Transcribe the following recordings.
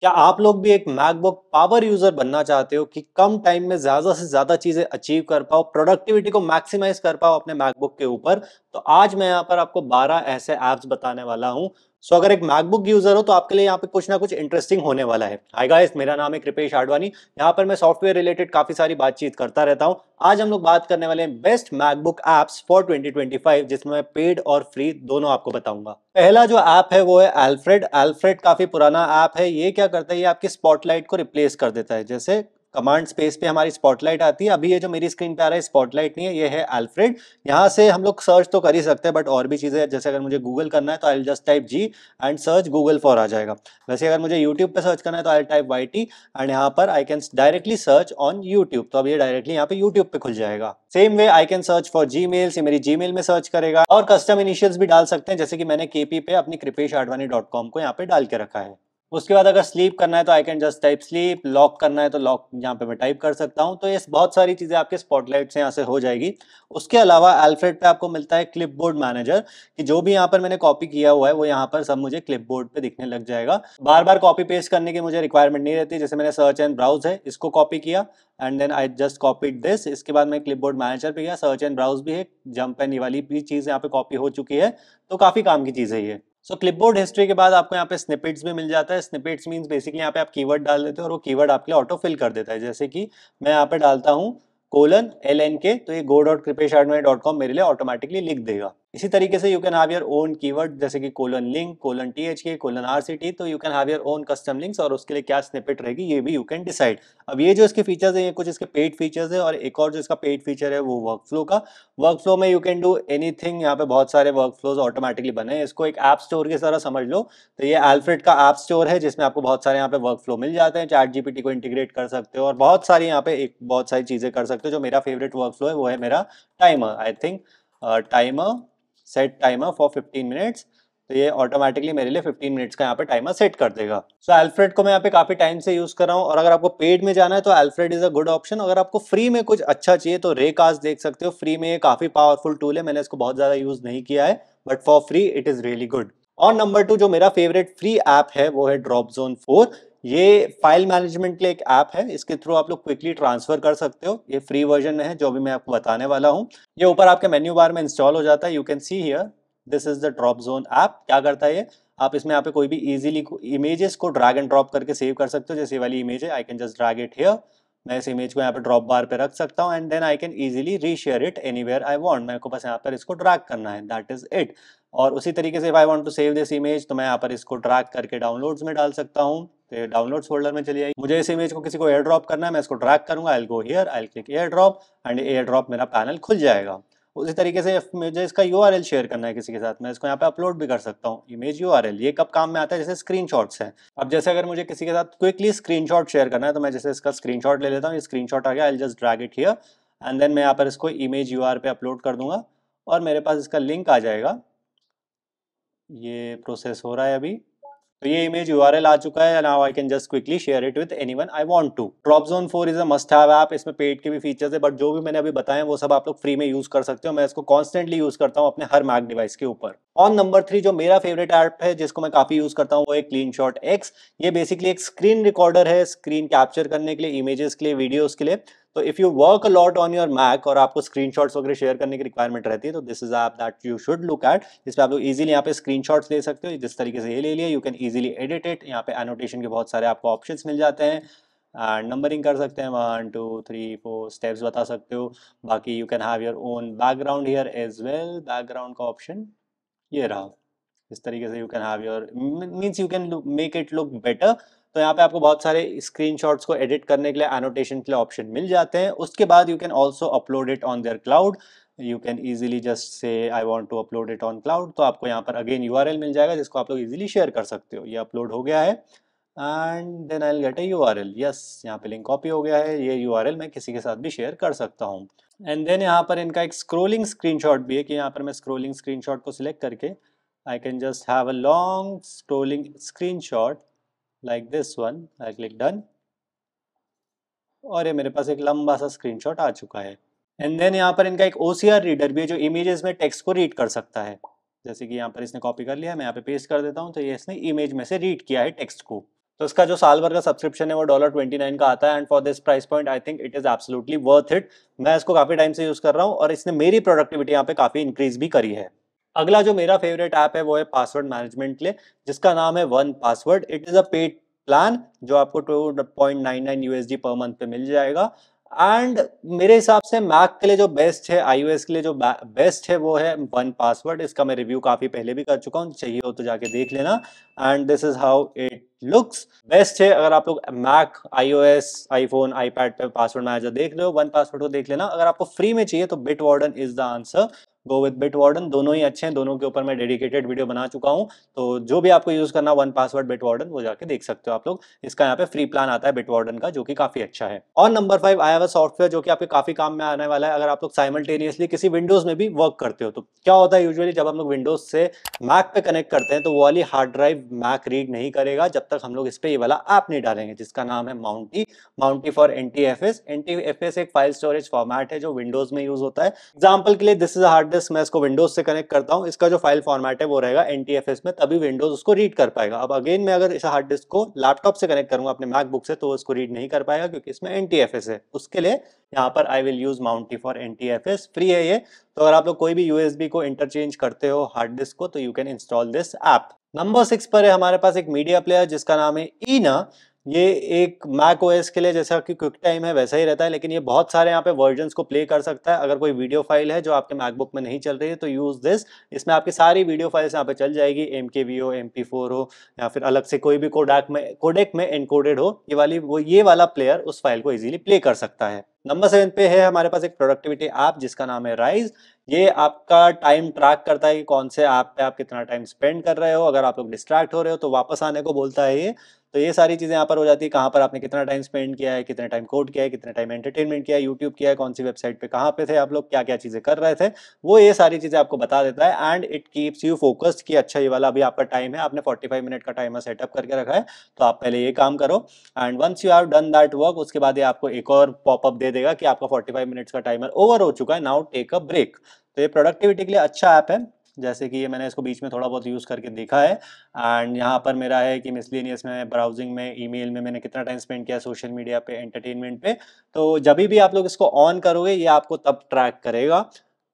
क्या आप लोग भी एक मैकबुक पावर यूजर बनना चाहते हो कि कम टाइम में ज्यादा से ज्यादा चीजें अचीव कर पाओ प्रोडक्टिविटी को मैक्सिमाइज कर पाओ अपने मैकबुक के ऊपर तो आज मैं यहाँ पर आपको 12 ऐसे ऐप्स बताने वाला हूँ सो अगर एक मैकबुक यूजर हो तो आपके लिए यहाँ पे कुछ ना कुछ इंटरेस्टिंग होने वाला है हाय गाइस मेरा नाम है कृपेश आडवाणी यहाँ पर मैं सॉफ्टवेयर रिलेटेड काफी सारी बातचीत करता रहता हूँ आज हम लोग बात करने वाले हैं बेस्ट मैकबुक एप्स फॉर 2025 जिसमें मैं पेड और फ्री दोनों आपको बताऊंगा पहला जो ऐप है वो है एल्फ्रेड एल्फ्रेड काफी पुराना ऐप है ये क्या करता है ये आपकी स्पॉटलाइट को रिप्लेस कर देता है जैसे कमांड स्पेस पे हमारी स्पॉटलाइट आती है अभी ये जो मेरी स्क्रीन पे आ रहा है स्पॉटलाइट नहीं है ये है एल्फ्रेड यहाँ से हम लोग सर्च तो कर ही सकते हैं बट और भी चीज़ें जैसे अगर मुझे गूगल करना है तो I just type G and search Google for आ जाएगा वैसे अगर मुझे यूट्यूब पे सर्च करना है तो I type Y T and यहाँ पर I can directly search on YouTube तो अब ये डायरेक्टली यहाँ पे यूट्यूब पे खुल जाएगा same way I can search for Gmail से मेरी जी में सर्च करेगा और कस्टम इनिशियल्स भी डाल सकते हैं जैसे कि मैंने के पे अपनी कृपेश आडवाणी डॉट कॉम को यहाँ पे डाल के रखा है उसके बाद अगर स्लीप करना है तो I can just type sleep lock करना है तो लॉक यहाँ पे मैं टाइप कर सकता हूँ तो ये बहुत सारी चीज़ें आपके स्पॉटलाइट से यहाँ से हो जाएगी उसके अलावा एल्फ्रेड पे आपको मिलता है क्लिपबोर्ड मैनेजर कि जो भी यहाँ पर मैंने कॉपी किया हुआ है वो यहाँ पर सब मुझे क्लिप पे दिखने लग जाएगा बार बार कॉपी पेस्ट करने की मुझे रिक्वायरमेंट नहीं रहती जैसे मैंने सर्च एंड ब्राउज है इसको कॉपी किया and then I just copy this इसके बाद मैं क्लिप मैनेजर पे गया सर्च एंड ब्राउज भी है जम्प एंड वाली भी चीज़ यहाँ पे कॉपी हो चुकी है तो काफ़ी काम की चीज़ है ये सो क्लिपबोर्ड हिस्ट्री के बाद आपको यहाँ पे स्निपिट्स भी मिल जाता है स्निपिट्स मीन्स बेसिकली यहाँ पे आप कीवर्ड डाल देते हो और वो कीवर्ड आपके लिए ऑटो फिल कर देता है जैसे कि मैं यहाँ पे डालता हूँ कोलन एल एन के तो ये गो डॉट कृपेश मेरे लिए ऑटोमेटिकली लिख देगा इसी तरीके से you can have your own keyword जैसे कि colon link colon T H K colon R C T तो you can have your own custom links और उसके लिए क्या स्निपेट रहेगी ये भी यू कैन डिसाइड अब ये जो इसके फीचर्स हैं ये कुछ इसके पेड फीचर्स है और एक और जो इसका पेड फीचर है वो वर्क फ्लो का वर्क फ्लो में you can do anything यहाँ पे बहुत सारे वर्क फ्लोज ऑटोमेटिकली बने हैं इसको एक ऐप स्टोर की तरह समझ लो तो ये एल्फ्रेड का ऐप स्टोर है जिसमें आपको बहुत सारे यहाँ पे वर्क फ्लो मिल जाते हैं चार्ट जीपीटी को इंटीग्रेट कर सकते हो और बहुत सारी यहाँ पे एक बहुत सारी चीज़ें कर सकते हो जो मेरा फेवरेट वर्क फ्लो है वो है मेरा timer I think timer set timer for 15 minutes तो ये ऑटोमेटिकली मेरे लिए 15 मिनट्स का यहाँ पे टाइमर सेट कर देगा सो so, एल्फ्रेड को मैं यहाँ पे काफी टाइम से यूज कर रहा हूँ और अगर आपको पेड में जाना है तो Alfred is a good option अगर आपको फ्री में कुछ अच्छा चाहिए तो रेकास्ट देख सकते हो फ्री में ये काफी पावरफुल टूल है मैंने इसको बहुत ज्यादा यूज नहीं किया है but for free it is really good और नंबर टू जो मेरा फेवरेट फ्री ऐप है वो है ड्रॉप जोन फोर ये फाइल मैनेजमेंट के लिए एक ऐप है इसके थ्रू आप लोग क्विकली ट्रांसफर कर सकते हो ये फ्री वर्जन है जो भी मैं आपको बताने वाला हूँ ये ऊपर आपके मेन्यू बार में इंस्टॉल हो जाता है you can see here this is the drop zone app क्या करता है ये आप इसमें यहाँ पे कोई भी इजीली इमेजेस को ड्रैग एंड ड्रॉप करके सेव कर सकते हो जैसे वाली इमेज है I can just drag it here मैं इस इमेज को यहाँ पे ड्रॉप बार पे रख सकता हूँ and then I can easily reshare it anywhere I want मेरे को बस यहाँ पर इसको ड्रैग करना है दैट इज इट और उसी तरीके से I want to save this image तो मैं यहाँ पर इसको ड्रैग करके डाउनलोड्स में डाल सकता हूँ तो ये डाउनलोड फोल्डर में चली जाएगी मुझे इस इमेज को किसी को एयर ड्रॉप करना है मैं इसको ड्रैग करूंगा I go here I click AirDrop and AirDrop मेरा पैनल खुल जाएगा उसी तरीके से मुझे इसका यू शेयर करना है किसी के साथ मैं इसको यहाँ पे अपलोड भी कर सकता हूँ इमेज यू ये कब काम में आता है जैसे स्क्रीन है अब जैसे अगर मुझे किसी के साथ क्विकली स्क्रीन शेयर करना है तो मैं जैसे इसका स्क्रीन ले लेता हूँ ये स्क्रीन आ गया I just drag it here and then मैं यहाँ पर इसको इमेज यू पे अपलोड कर दूंगा और मेरे पास इसका लिंक आ जाएगा ये प्रोसेस हो रहा है अभी तो ये इमेज यू आ चुका है now I can just quickly share it with anyone I want to drop zone four is a must have app इसमें पेड के भी फीचर्स है बट जो भी मैंने अभी बताया वो सब आप लोग फ्री में यूज कर सकते हो मैं इसको कॉन्स्टेंटली यूज करता हूँ अपने हर मैक डिवाइस के ऊपर ऑन नंबर थ्री जो मेरा फेवरेट ऐप है जिसको मैं काफी यूज करता हूँ वो है क्लीन शॉट एक्स ये बेसिकली एक स्क्रीन रिकॉर्डर है स्क्रीन कैप्चर करने के लिए इमेजेस के लिए वीडियोज के लिए तो if you work a lot on your Mac और आपको स्क्रीन वगैरह शेयर करने की रिक्वायरमेंट रहती है तो this is app that you should look at जिस पर आप लोग इजिली यहाँ पे स्क्रीन ले सकते हो जिस तरीके से ये ले लिया you can easily edit it यहाँ पे एनोटेशन के बहुत सारे आपको ऑप्शन मिल जाते हैं एंड नंबरिंग कर सकते हैं one two three four steps बता सकते हो बाकी you can have your own background here as well background का ऑप्शन ये रहा इस तरीके से you can have your means you can make it look better तो यहाँ पे आपको बहुत सारे स्क्रीनशॉट्स को एडिट करने के लिए एनोटेशन के लिए ऑप्शन मिल जाते हैं उसके बाद you can also upload it on there cloud you can easily just say I want to upload it on cloud तो आपको यहाँ पर अगेन यू मिल जाएगा जिसको आप लोग ईजिली शेयर कर सकते हो ये अपलोड हो गया है and then I get a U R L yes यहाँ पे लिंक कॉपी हो गया है ये यू आर एल मैं किसी के साथ भी शेयर कर सकता हूँ एंड देन यहाँ पर इनका एक स्क्रोलिंग स्क्रीन शॉट भी है कि यहाँ पर मैं स्क्रोलिंग स्क्रीन शॉट को सिलेक्ट करके I can just have a long scrolling screenshot like this one I click done और ये मेरे पास एक लंबा सा स्क्रीनशॉट आ चुका है एंड देन यहाँ पर इनका एक ओसीआर रीडर भी है जो इमेजेस में टेक्स्ट को रीड कर सकता है जैसे कि यहाँ पर इसने कॉपी कर लिया मैं यहाँ पे पेस्ट कर देता हूँ तो ये इसने इमेज में से रीड किया है टेक्स्ट को तो इसका जो साल भर का सब्सक्रिप्शन है वो डॉलर ट्वेंटी नाइन का आता है and for this price point I think it is absolutely worth it मैं इसको काफी टाइम से यूज कर रहा हूँ और इसने मेरी प्रोडक्टिविटी यहाँ पे काफी इंक्रीज भी करी है अगला जो मेरा फेवरेट ऐप है वो है पासवर्ड मैनेजमेंट के लिए जिसका नाम है one password it is a paid plan जो आपको two point nine nine U per month पे मिल जाएगा एंड मेरे हिसाब से मैक के लिए जो बेस्ट है आई के लिए जो बेस्ट है वो है वन पासवर्ड इसका मैं रिव्यू काफ़ी पहले भी कर चुका हूँ चाहिए हो तो जाके देख लेना and this is how it looks best है अगर आप लोग मैक आईओएस आईफोन आईपैड पे पासवर्ड मैनेजर देख रहे हो वन पासवर्ड को देख लेना अगर आपको फ्री में चाहिए तो Bitwarden is the answer go with Bitwarden दोनों ही अच्छे हैं दोनों के ऊपर मैं डेडिकेटेड वीडियो बना चुका हूँ तो जो भी आपको यूज़ करना वन पासवर्ड बिट वार्डन वो जाके देख सकते हो आप लोग इसका यहाँ पे फ्री प्लान आता है बिट वार्डन का जो कि काफ़ी अच्छा है और नंबर फाइव आया हुआ सॉफ्टवेयर जो कि आपके काफ़ी काम में आने वाला है अगर आप लोग साइमल्टेनियसली किसी विंडोज़ में भी वर्क करते हो तो क्या होता है यूजली जब हम लोग विंडोज़ से मैक पे कनेक्ट करते हैं तो वो वाली हार्ड ड्राइव मैक रीड नहीं करेगा जब तक हम लोग इस पर ये वाला ऐप नहीं डालेंगे जिसका नाम है Mounty Mounty for N T F S N T F S एक फाइल स्टोरेज फॉर्मेट है जो विंडोज़ में यूज़ होता है एग्जाम्पल के लिए दिस इज हार्ड डिस्क मैं इसको विंडोज से कनेक्ट करता हूँ इसका जो फाइल फॉर्मेट है वो रहेगा एन में तभी विंडोज उसको रीड कर पाएगा अब अगेन मैं अगर इस हार्ड डिस्क को लैपटॉप से कनेक्ट करूंगा अपने मैकबुक से तो उसको रीड नहीं कर पाएगा क्योंकि इसमें एन है उसके लिए यहाँ पर I will use Mounty for N free है ये तो अगर आप लोग कोई भी यूएसबी को इंटरचेंज करते हो हार्ड डिस्क को तो you can install this app number six पर है हमारे पास एक मीडिया प्लेयर जिसका नाम है ईना ये एक मैक ओएस के लिए जैसा कि क्विक टाइम है वैसा ही रहता है लेकिन ये बहुत सारे यहाँ पे वर्जन को प्ले कर सकता है अगर कोई वीडियो फाइल है जो आपके मैकबुक में नहीं चल रही है तो यूज़ दिस इसमें आपकी सारी वीडियो फाइल्स यहाँ पे चल जाएगी एम के वी हो एम पी फोर हो या फिर अलग से कोई भी कोडाक में कोडेक में एनकोडेड हो ये वाली वो ये वाला प्लेयर उस फाइल को ईजिली प्ले कर सकता है नंबर सेवन पे है हमारे पास एक प्रोडक्टिविटी ऐप जिसका नाम है राइज ये आपका टाइम ट्रैक करता है कि कौन से ऐप पे आप कितना टाइम स्पेंड कर रहे हो अगर आप लोग डिस्ट्रैक्ट हो रहे हो तो वापस आने को बोलता है ये तो ये सारी चीज़ें यहाँ पर हो जाती है कहाँ पर आपने कितना टाइम स्पेंड किया है कितने टाइम कोड किया है कितने टाइम एंटरटेनमेंट किया है यूट्यूब किया है कौन सी वेबसाइट पे कहाँ पे थे आप लोग क्या क्या चीज़ें कर रहे थे वो ये सारी चीज़ें आपको बता देता है and it keeps you focused कि अच्छा ये वाला अभी आपका टाइम है आपने फोर्टी मिनट का टाइमर सेटअप करके रखा है तो आप पहले ये काम करो and once you have done that work उसके बाद ये आपको एक और पॉपअप दे देगा कि आपका फोर्टी मिनट्स का टाइमर ओवर हो चुका है नाउ टेक अ ब्रेक तो ये प्रोडक्टिविटी के लिए अच्छा ऐप है जैसे कि ये मैंने इसको बीच में थोड़ा बहुत यूज़ करके देखा है एंड यहाँ पर मेरा है कि मिसलिनियस में ब्राउजिंग में ईमेल में मैंने कितना टाइम स्पेंड किया सोशल मीडिया पे एंटरटेनमेंट पे तो जब भी आप लोग इसको ऑन करोगे ये आपको तब ट्रैक करेगा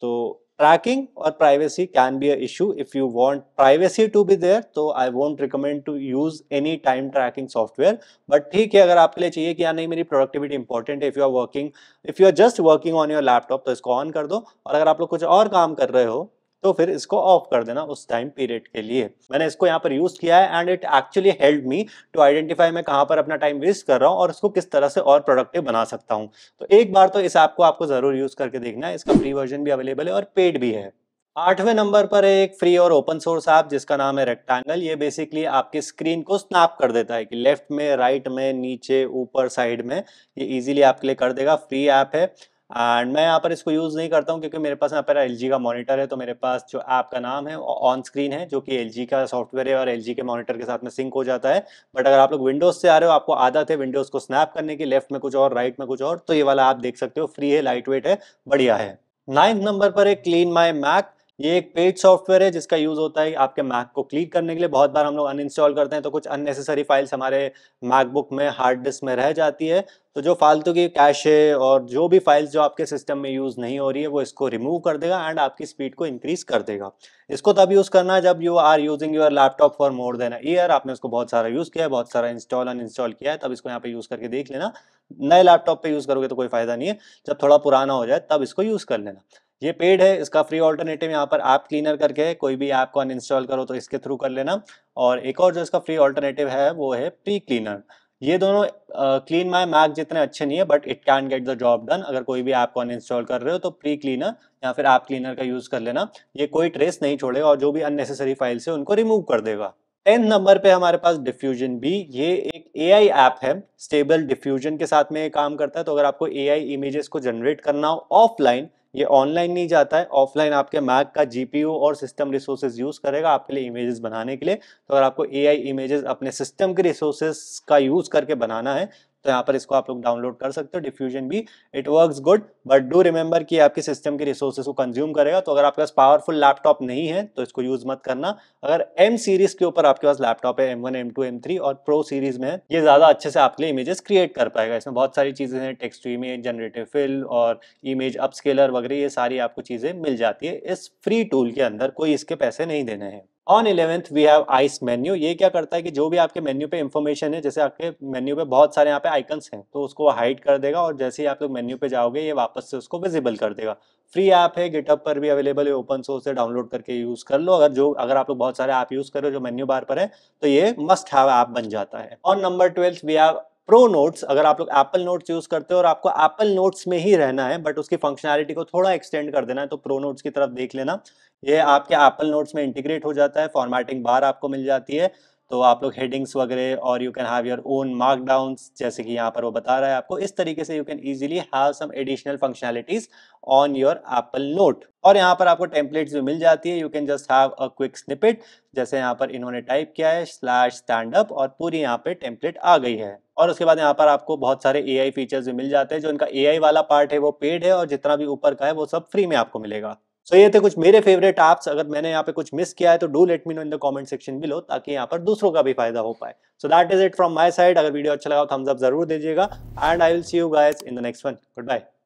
तो ट्रैकिंग और privacy can be a issue if you want privacy to be there तो I won't recommend to use any time tracking software but ठीक है अगर आपके लिए चाहिए कि या हाँ, नहीं मेरी प्रोडक्टिविटी इंपॉर्टेंट है if you are working if you are just working on your laptop तो इसको ऑन कर दो और अगर आप लोग कुछ और काम कर रहे हो तो फिर इसको ऑफ कर देना उस टाइम पीरियड के लिए मैंने इसको यहाँ पर यूज किया है and it actually help me to identify मैं कहाँ पर अपना टाइम वेस्ट कर रहा हूँ और इसको किस तरह से और प्रोडक्टिव बना सकता हूँ तो एक बार तो इस ऐप को आपको जरूर यूज करके देखना है इसका फ्री वर्जन भी अवेलेबल है और पेड भी है आठवें नंबर पर है एक फ्री और ओपन सोर्स ऐप जिसका नाम है रेक्टेंगल ये बेसिकली आपकी स्क्रीन को स्नैप कर देता है कि लेफ्ट में राइट में नीचे ऊपर साइड में ये इजीली आपके लिए कर देगा फ्री ऐप है एंड मैं यहाँ पर इसको यूज़ नहीं करता हूँ क्योंकि मेरे पास यहाँ पर एल का मॉनिटर है तो मेरे पास जो ऐप का नाम है ऑन स्क्रीन है जो कि एल का सॉफ्टवेयर है और एल के मॉनिटर के साथ में सिंक हो जाता है बट अगर आप लोग विंडोज़ से आ रहे हो आपको आदत है विंडोज़ को स्नैप करने की लेफ्ट में कुछ और राइट में कुछ और तो ये वाला आप देख सकते हो फ्री है लाइट वेट है बढ़िया है नाइन्थ नंबर पर है क्लीन माई मैक ये एक पेड सॉफ्टवेयर है जिसका यूज़ होता है आपके मैक को क्लिक करने के लिए बहुत बार हम लोग अनइंस्टॉल करते हैं तो कुछ अननेसेसरी फाइल्स हमारे मैकबुक में हार्ड डिस्क में रह जाती है तो जो फालतू की कैश है और जो भी फाइल्स जो आपके सिस्टम में यूज़ नहीं हो रही है वो इसको रिमूव कर देगा एंड आपकी स्पीड को इंक्रीज कर देगा इसको तब यूज़ करना जब you are using your laptop for more than year आपने उसको बहुत सारा यूज़ किया है बहुत सारा इंस्टॉल अनइंस्टॉल किया है तब इसको यहाँ पे यूज़ करके देख लेना नए लैपटॉप पे यूज़ करोगे तो कोई फ़ायदा नहीं है जब थोड़ा पुराना हो जाए तब इसको यूज़ कर लेना ये पेड है इसका फ्री ऑल्टरनेटिव यहाँ पर ऐप क्लीनर करके कोई भी ऐप को अनइंस्टॉल करो तो इसके थ्रू कर लेना और एक और जो इसका फ्री ऑल्टरनेटिव है वो है प्री क्लीनर ये दोनों क्लीन माई मैक जितने अच्छे नहीं है but it can get the job done अगर कोई भी ऐप को अनइंस्टॉल कर रहे हो तो प्री क्लीनर या फिर ऐप क्लीनर का यूज़ कर लेना ये कोई ट्रेस नहीं छोड़ेगा और जो भी अननेसेसरी फाइल्स है उनको रिमूव कर देगा टेन नंबर पे हमारे पास डिफ्यूजन भी ये एक ए आई ऐप है स्टेबल डिफ्यूजन के साथ में ये काम करता है तो अगर आपको ए आई इमेजेस को जनरेट करना हो ऑफलाइन ये ऑनलाइन नहीं जाता है ऑफलाइन आपके मैक का जीपीयू और सिस्टम रिसोर्सेज यूज़ करेगा आपके लिए इमेजेस बनाने के लिए तो अगर आपको ए आई इमेजेस अपने सिस्टम के रिसोर्सेज का यूज़ करके बनाना है तो यहाँ पर इसको आप लोग डाउनलोड कर सकते हो डिफ्यूजन भी it work good but do remember कि आपके सिस्टम के रिसोर्सेज को कंज्यूम करेगा तो अगर आपके पास पावरफुल लैपटॉप नहीं है तो इसको यूज मत करना अगर एम सीरीज के ऊपर आपके पास लैपटॉप है M one M two M three और प्रो सीरीज में ये ज्यादा अच्छे से आपके लिए इमेजेस क्रिएट कर पाएगा इसमें बहुत सारी चीजें हैं text to image generative fill और इमेज अपस्केलर वगैरह ये सारी आपको चीजें मिल जाती है इस फ्री टूल के अंदर कोई इसके पैसे नहीं देने हैं on eleventh we have Ice Menu ये क्या करता है कि जो भी आपके मेन्यू पे इन्फॉर्मेशन है जैसे आपके मेन्यू पे बहुत सारे यहाँ पे आइकन्स हैं तो उसको हाइड कर देगा और जैसे ही आप लोग मेन्यू पे जाओगे ये वापस से उसको विजिबल कर देगा फ्री ऐप है गिटअप पर भी अवेलेबल है ओपन सोर्स है डाउनलोड करके यूज़ कर लो अगर जो अगर आप लोग बहुत सारे ऐप यूज़ करो जो मेन्यू बार पर है तो ये मस्ट हैव ऐप बन जाता है और number twelfth we have Pro Notes अगर आप लोग एप्पल नोट्स यूज़ करते हो और आपको एप्पल नोट्स में ही रहना है बट उसकी फंक्शनैलिटी को थोड़ा एक्सटेंड कर देना है तो प्रो नोट्स की तरफ देख लेना ये आपके एप्पल नोट्स में इंटीग्रेट हो जाता है फॉर्मेटिंग बार आपको मिल जाती है तो आप लोग हेडिंग्स वगैरह और you can have your own markdown जैसे कि यहाँ पर वो बता रहा है आपको इस तरीके से you can easily have some additional functionalities on your Apple Note और यहाँ पर आपको टेम्पलेट्स भी मिल जाती है you can just have a quick snippet जैसे यहाँ पर इन्होंने टाइप किया है स्लैश स्टैंड अप और पूरी यहाँ पे टेम्पलेट आ गई है और उसके बाद यहाँ पर आपको बहुत सारे ए आई फीचर्स भी मिल जाते हैं जो इनका ए आई वाला पार्ट है वो पेड है और जितना भी ऊपर का है वो सब फ्री में आपको मिलेगा सो so, ये थे कुछ मेरे फेवरेट ऐप्स अगर मैंने यहाँ पे कुछ मिस किया है तो do let me know in the comment section below ताकि यहाँ पर दूसरों का भी फायदा हो पाए so that is it from my side अगर वीडियो अच्छा लगा तो थम्स अप जरूर दीजिएगा and I will see you guys in the next one good bye